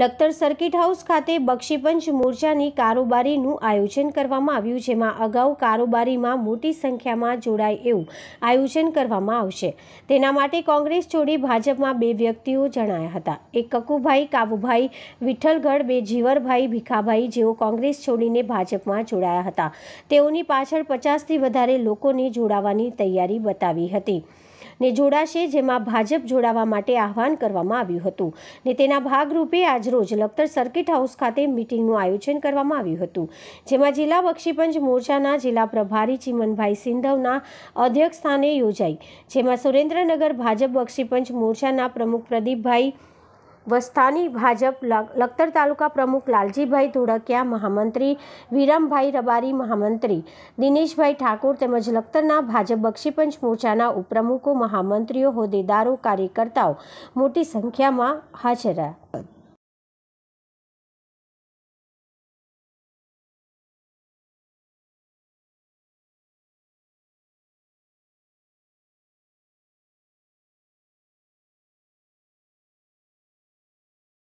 Lakhtar circuit house ખાતે બક્ષીપંચ મોરચાની કારોબારીનું આયોજન કરવામાં આવ્યું જેમાં અગાઉ કારોબારીમાં મોટી સંખ્યામાં જોડાય એવું આયોજન કરવામાં આવશે તેના માટે કોંગ્રેસ છોડી ભાજપમાં બે વ્યક્તિઓ જણાયા હતા એક કકુભાઈ કાબુભાઈ વિઠ્ઠલગઢ બે જીવરભાઈ ભીખાભાઈ જેઓ કોંગ્રેસ છોડીને ભાજપમાં જોડાયા હતા તેઓની પાછળ પચાસથી વધારે લોકોને જોડાવાની તૈયારી બતાવી હતી ને જોડાશે જેમાં ભાજપ જોડાવા માટે આહવાન કરવામાં આવ્યું હતું ને તેના ભાગરૂપે આજરોજ લખતર સર્કિટ હાઉસ ખાતે મિટિંગનું આયોજન કરવામાં આવ્યું હતું જેમાં જિલ્લા બક્ષીપંચ મોરચાના જિલ્લા પ્રભારી ચિમનભાઈ સિંધવના અધ્યક્ષસ્થાને યોજાઈ જેમાં સુરેન્દ્રનગર ભાજપ બક્ષીપંચ મોરચાના પ્રમુખ પ્રદીપભાઈ વસ્થાની ભાજપ લખતર તાલુકા પ્રમુખ લાલજીભાઈ ધોળકિયા મહામંત્રી વિરમભાઈ રબારી મહામંત્રી દિનેશભાઈ ઠાકોર તેમજ લખતરના ભાજપ બક્ષીપંચ મોરચાના ઉપપ્રમુખો મહામંત્રીઓ હોદ્દેદારો કાર્યકર્તાઓ મોટી સંખ્યામાં હાજર રહ્યા